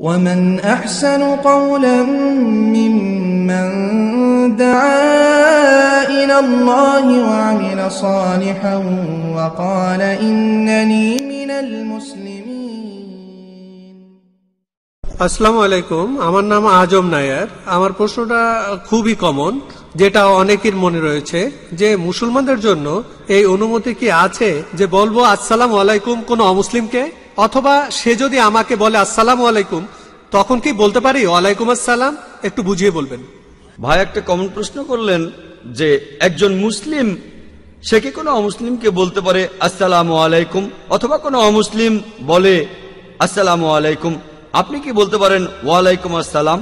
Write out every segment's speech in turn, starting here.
ومن أحسن قولا ممن دعا إلى الله وعمل صالحا وقال إنني من المسلمين আসসালামু আলাইকুম আমার নাম আজম নায়ার আমার প্রশ্নটা খুবই কমন যেটা অনেকের মনে রয়েছে যে মুসলমানদের জন্য এই অনুমতি কি আছে যে বলবো আসসালাম আলাইকুম কোনো অমুসলিমকে অথবা সে যদি আমাকে বলে আসসালাম আলাইকুম তখন কি বলতে পারি ওয়ালাইকুম আসসালাম একটু বুঝিয়ে বলবেন ভাই একটা কমন প্রশ্ন করলেন যে একজন মুসলিম সে কি কোনো অমুসলিমকে বলতে পারে আসসালাম আলাইকুম অথবা কোনো অমুসলিম বলে আসসালাম আলাইকুম আপনি কি বলতে পারেন ওয়ালাইকুম আসসালাম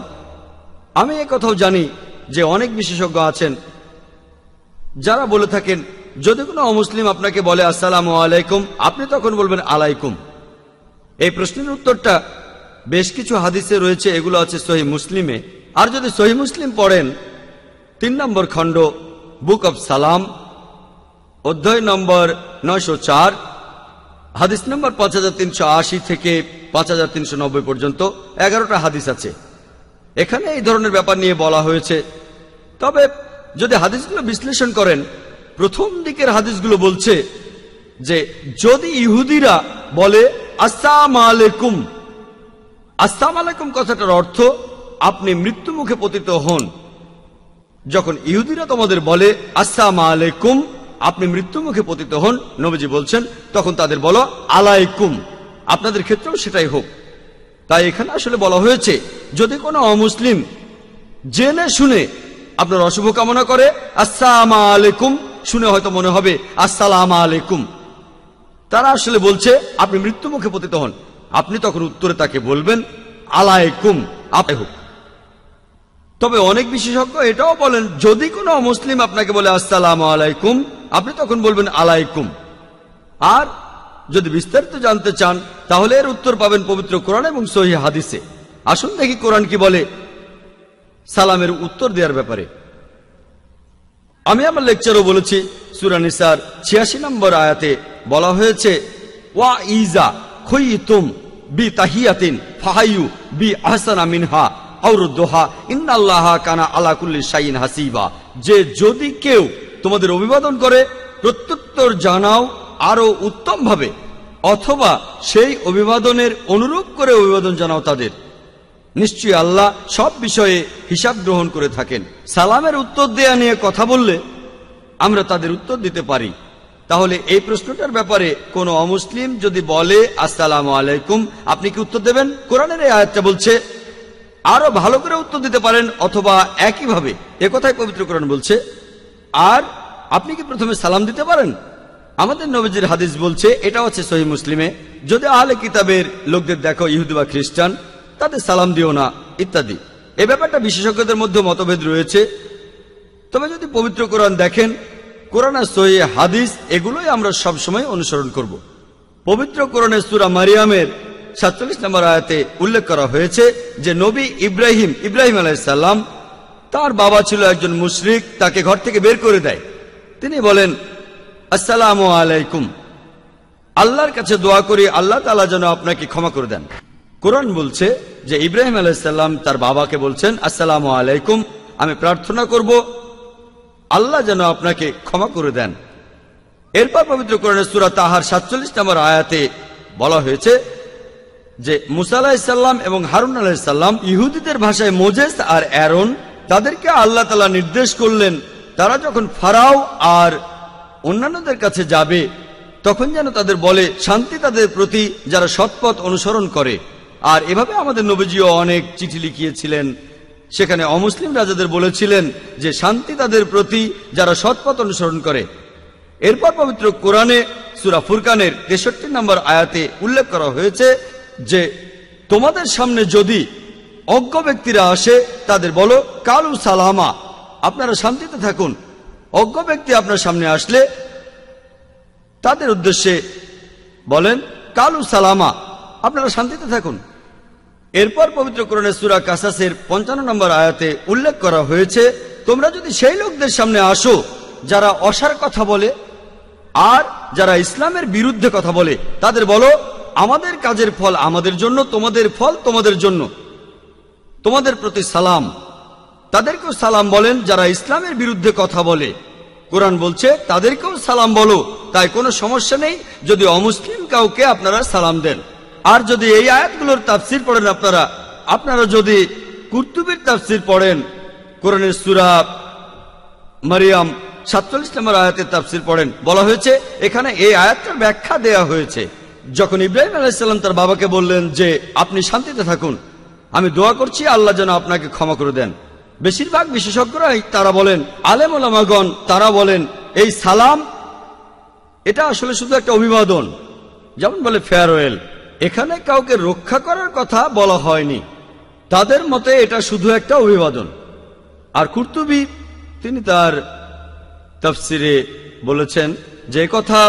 আমি কথাও জানি যে অনেক বিশেষজ্ঞ আছেন যারা বলে থাকেন যদি কোনো অমুসলিম আপনাকে বলে আসসালাম আলাইকুম আপনি তখন বলবেন আলাইকুম এই প্রশ্নের উত্তরটা বেশ কিছু হাদিসে রয়েছে এগুলো আছে সহি মুসলিমে আর যদি সহি মুসলিম পড়েন তিন নম্বর খণ্ড বুক অব সালাম অধ্যায় নম্বর নয়শো চার হাদিস নম্বর পাঁচ হাজার তিনশো আশি থেকে পাঁচ হাজার তিনশো নব্বই পর্যন্ত এগারোটা হাদিস আছে এখানে এই ধরনের ব্যাপার নিয়ে বলা হয়েছে তবে যদি হাদিসগুলো বিশ্লেষণ করেন প্রথম দিকের হাদিসগুলো বলছে যে যদি ইহুদিরা বলে আসসালাম আলাইকুম আসসালাম আলাইকুম কথাটার অর্থ আপনি মৃত্যুমুখে পতিত হন যখন ইহুদিরা তোমাদের বলে আসসালাম আলাইকুম আপনি মৃত্যুমুখে পতিত হন নবীজি বলছেন তখন তাদের বলো আলাইকুম আপনাদের ক্ষেত্রেও সেটাই হোক তাই এখানে আসলে বলা হয়েছে যদি কোনো অমুসলিম জেনে শুনে আপনার অশুভ কামনা করে আসসালাম আলাইকুম শুনে হয়তো মনে হবে আসসালাম আলাইকুম তারা আসলে বলছে আপনি মৃত্যু মুখে পতিত হন আপনি তখন উত্তরে তাকে বলবেন আলায়কুম আপে হোক তবে অনেক বিশেষজ্ঞ এটাও বলেন যদি কোনো মুসলিম আপনাকে বলে আসসালাম আলাইকুম আপনি তখন বলবেন আলাইকুম আর যদি বিস্তারিত জানতে চান তাহলে এর উত্তর পাবেন পবিত্র কোরআন এবং সহি হাদিসে আসুন দেখি কোরআন কি বলে সালামের উত্তর দেওয়ার ব্যাপারে আমি আমার লেকচারও বলেছি সুরানিসার ছিয়াশি নম্বর আয়াতে বলা হয়েছে ওয়া ইজা খুইতুম বি তাহিয়াতিন ফাহাইউ বি আহসানা মিনহা আউরুদ্দোহা ইন্নাল্লাহ কানা আলাকুল্লি শাইন হাসিবা যে যদি কেউ তোমাদের অভিবাদন করে প্রত্যুত্তর জানাও আরো উত্তমভাবে অথবা সেই অভিবাদনের অনুরূপ করে অভিবাদন জানাও তাদের নিশ্চয়ই আল্লাহ সব বিষয়ে হিসাব গ্রহণ করে থাকেন সালামের উত্তর দেয়া নিয়ে কথা বললে আমরা তাদের উত্তর দিতে পারি তাহলে এই প্রশ্নটার ব্যাপারে কোন অমুসলিম যদি বলে আসসালাম আলাইকুম আপনি কি উত্তর দেবেন কোরআনের এই আয়াতটা বলছে আরো ভালো করে উত্তর দিতে পারেন অথবা একইভাবে একথায় পবিত্র কোরআন বলছে আর আপনি কি প্রথমে সালাম দিতে পারেন আমাদের নবীজির হাদিস বলছে এটা হচ্ছে সহি মুসলিমে যদি আহলে কিতাবের লোকদের দেখো ইহুদি বা খ্রিস্টান তাদের সালাম দিও না ইত্যাদি এ ব্যাপারটা বিশেষজ্ঞদের মধ্যে মতভেদ রয়েছে তবে যদি পবিত্র কোরআন দেখেন কোরআনা সহি হাদিস এগুলোই আমরা সবসময় অনুসরণ করব পবিত্র কোরআনে সুরা মারিয়ামের সাতচল্লিশ নম্বর আয়াতে উল্লেখ করা হয়েছে যে নবী ইব্রাহিম ইব্রাহিম আলাইসাল্লাম তার বাবা ছিল একজন মুশরিক তাকে ঘর থেকে বের করে দেয় তিনি বলেন আসসালাম আলাইকুম আল্লাহর কাছে দোয়া করি আল্লাহ তালা যেন আপনাকে ক্ষমা করে দেন কোরআন বলছে যে ইব্রাহিম আলাইসাল্লাম তার বাবাকে বলছেন আসসালাম আলাইকুম আমি প্রার্থনা করব আল্লাহ যেন আপনাকে ক্ষমা করে দেন এরপর পবিত্র কোরআনের সুরা তাহার সাতচল্লিশ নম্বর আয়াতে বলা হয়েছে যে মুসা আলাহিসাল্লাম এবং হারুন আলাহিসাল্লাম ইহুদিদের ভাষায় মোজেস আর অ্যারন তাদেরকে আল্লাহ তালা নির্দেশ করলেন তারা যখন ফারাও আর অন্যান্যদের কাছে যাবে তখন যেন তাদের বলে শান্তি তাদের প্রতি যারা সৎপথ অনুসরণ করে আর এভাবে আমাদের নবীজিও অনেক চিঠি লিখিয়েছিলেন সেখানে অমুসলিম রাজাদের বলেছিলেন যে শান্তি তাদের প্রতি যারা সৎপথ অনুসরণ করে এরপর পবিত্র কোরআনে সুরা ফুরকানের তেষট্টি নম্বর আয়াতে উল্লেখ করা হয়েছে যে তোমাদের সামনে যদি অজ্ঞ ব্যক্তিরা আসে তাদের বলো কালু সালামা আপনারা শান্তিতে থাকুন অজ্ঞ ব্যক্তি আপনার সামনে আসলে তাদের উদ্দেশ্যে বলেন কালু সালামা আপনারা শান্তিতে থাকুন এরপর পবিত্র কোরণে সুরা কাসাসের পঞ্চান্ন নম্বর আয়াতে উল্লেখ করা হয়েছে তোমরা যদি সেই লোকদের সামনে আসো যারা অসার কথা বলে আর যারা ইসলামের বিরুদ্ধে কথা বলে তাদের বলো আমাদের কাজের ফল আমাদের জন্য তোমাদের ফল তোমাদের জন্য তোমাদের প্রতি সালাম তাদেরকেও সালাম বলেন যারা ইসলামের বিরুদ্ধে কথা বলে কোরআন বলছে তাদেরকেও সালাম বলো তাই কোনো সমস্যা নেই যদি অমুসলিম কাউকে আপনারা সালাম দেন আর যদি এই আয়াতগুলোর তাফসির পড়েন আপনারা আপনারা যদি কুর্তুবির তাফসির পড়েন কোরআনের সুরা মারিয়াম সাতচল্লিশ নম্বর আয়াতের তাফসির পড়েন বলা হয়েছে এখানে এই আয়াতটার ব্যাখ্যা দেয়া হয়েছে যখন ইব্রাহিম আলাইসাল্লাম তার বাবাকে বললেন যে আপনি শান্তিতে থাকুন আমি দোয়া করছি আল্লাহ যেন আপনাকে ক্ষমা করে দেন বেশিরভাগ বিশেষজ্ঞরাই তারা বলেন আলেম ওলামাগণ তারা বলেন এই সালাম এটা আসলে শুধু একটা অভিবাদন যেমন বলে ফেয়ারওয়েল এখানে কাউকে রক্ষা করার কথা বলা হয়নি তাদের মতে এটা শুধু একটা অভিবাদন আর কুর্তুবি তিনি তার তফসিরে বলেছেন যে কথা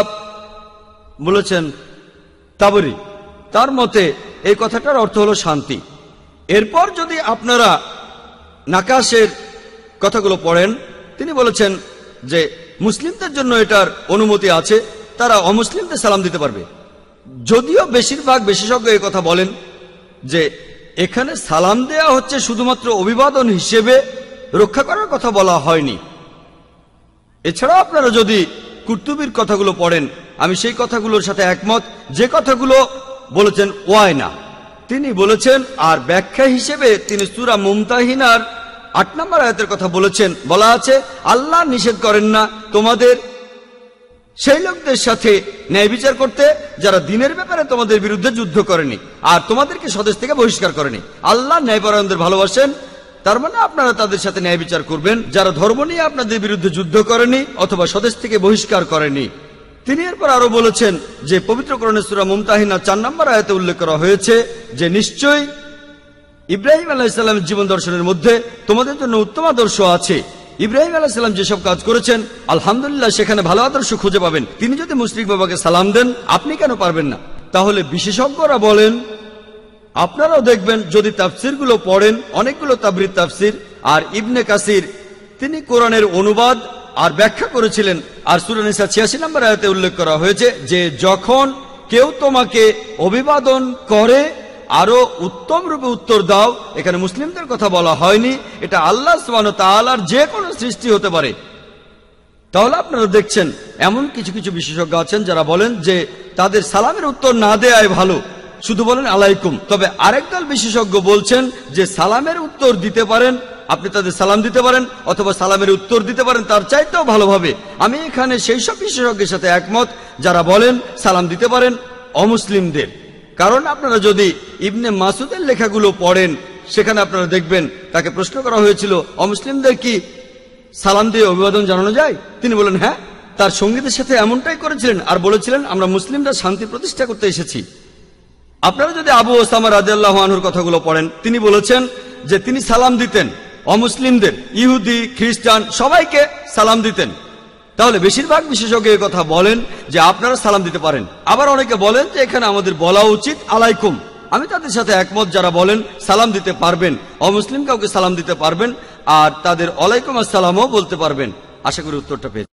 বলেছেন তাবরি তার মতে এই কথাটার অর্থ হলো শান্তি এরপর যদি আপনারা নাকাশের কথাগুলো পড়েন তিনি বলেছেন যে মুসলিমদের জন্য এটার অনুমতি আছে তারা অমুসলিমদের সালাম দিতে পারবে যদিও বেশিরভাগ বিশেষজ্ঞ এই কথা বলেন যে এখানে সালাম দেয়া হচ্ছে শুধুমাত্র অভিবাদন হিসেবে রক্ষা করার কথা বলা হয়নি এছাড়াও আপনারা যদি কুর্তুবির কথাগুলো পড়েন আমি সেই কথাগুলোর সাথে একমত যে কথাগুলো বলেছেন ওয়ায়না তিনি বলেছেন আর ব্যাখ্যা হিসেবে তিনি সুরা মুমতাহিনার আট নম্বর আয়তের কথা বলেছেন বলা আছে আল্লাহ নিষেধ করেন না তোমাদের সেই লোকদের সাথে ন্যায় বিচার করতে যারা দিনের ব্যাপারে তোমাদের বিরুদ্ধে যুদ্ধ করেনি আর তোমাদেরকে স্বদেশ থেকে বহিষ্কার করেনি আল্লাহ ন্যায়পরায়ণদের ভালোবাসেন তার মানে আপনারা তাদের সাথে ন্যায় বিচার করবেন যারা ধর্ম নিয়ে আপনাদের বিরুদ্ধে যুদ্ধ করেনি অথবা স্বদেশ থেকে বহিষ্কার করেনি তিনি এরপর আরো বলেছেন যে পবিত্র করণেশ্বরা মুমতাহিনা চার নম্বর আয়তে উল্লেখ করা হয়েছে যে নিশ্চয়ই ইব্রাহিম আলাহিসাল্লামের জীবন দর্শনের মধ্যে তোমাদের জন্য উত্তম আদর্শ আছে ইব্রাহিম সাল্লাম যেসব কাজ করেছেন আলহামদুলিল্লাহ সেখানে ভালো আদর্শ খুঁজে পাবেন তিনি যদি মুসলিক বাবাকে সালাম দেন আপনি কেন পারবেন না তাহলে বিশেষজ্ঞরা বলেন আপনারাও দেখবেন যদি তাফসিরগুলো পড়েন অনেকগুলো তাবরিদ তাফসির আর ইবনে কাসির তিনি কোরআনের অনুবাদ আর ব্যাখ্যা করেছিলেন আর সুরানিসা ছিয়াশি নাম্বার আয়তে উল্লেখ করা হয়েছে যে যখন কেউ তোমাকে অভিবাদন করে আরো উত্তম রূপে উত্তর দাও এখানে মুসলিমদের কথা বলা হয়নি এটা আল্লাহ সোহান যে কোনো সৃষ্টি হতে পারে তাহলে আপনারা দেখছেন এমন কিছু কিছু বিশেষজ্ঞ আছেন যারা বলেন যে তাদের সালামের উত্তর না দেয় ভালো শুধু বলেন আলাইকুম তবে দল বিশেষজ্ঞ বলছেন যে সালামের উত্তর দিতে পারেন আপনি তাদের সালাম দিতে পারেন অথবা সালামের উত্তর দিতে পারেন তার চাইতেও ভালোভাবে আমি এখানে সেই সব বিশেষজ্ঞের সাথে একমত যারা বলেন সালাম দিতে পারেন অমুসলিমদের কারণ আপনারা যদি ইবনে মাসুদের লেখাগুলো পড়েন সেখানে আপনারা দেখবেন তাকে প্রশ্ন করা হয়েছিল অমুসলিমদের কি সালাম দিয়ে অভিবাদন জানানো যায় তিনি বলেন হ্যাঁ তার সঙ্গীতের সাথে এমনটাই করেছিলেন আর বলেছিলেন আমরা মুসলিমরা শান্তি প্রতিষ্ঠা করতে এসেছি আপনারা যদি আবু ওসামা রাজিয়াল্লাহ আনহুর কথাগুলো পড়েন তিনি বলেছেন যে তিনি সালাম দিতেন অমুসলিমদের ইহুদি খ্রিস্টান সবাইকে সালাম দিতেন তাহলে বেশিরভাগ বিশেষজ্ঞ কথা বলেন যে আপনারা সালাম দিতে পারেন আবার অনেকে বলেন যে এখানে আমাদের বলা উচিত আলাইকুম আমি তাদের সাথে একমত যারা বলেন সালাম দিতে পারবেন অমুসলিম কাউকে সালাম দিতে পারবেন আর তাদের আলাইকুম আসসালামও বলতে পারবেন আশা করি উত্তরটা পেয়েছি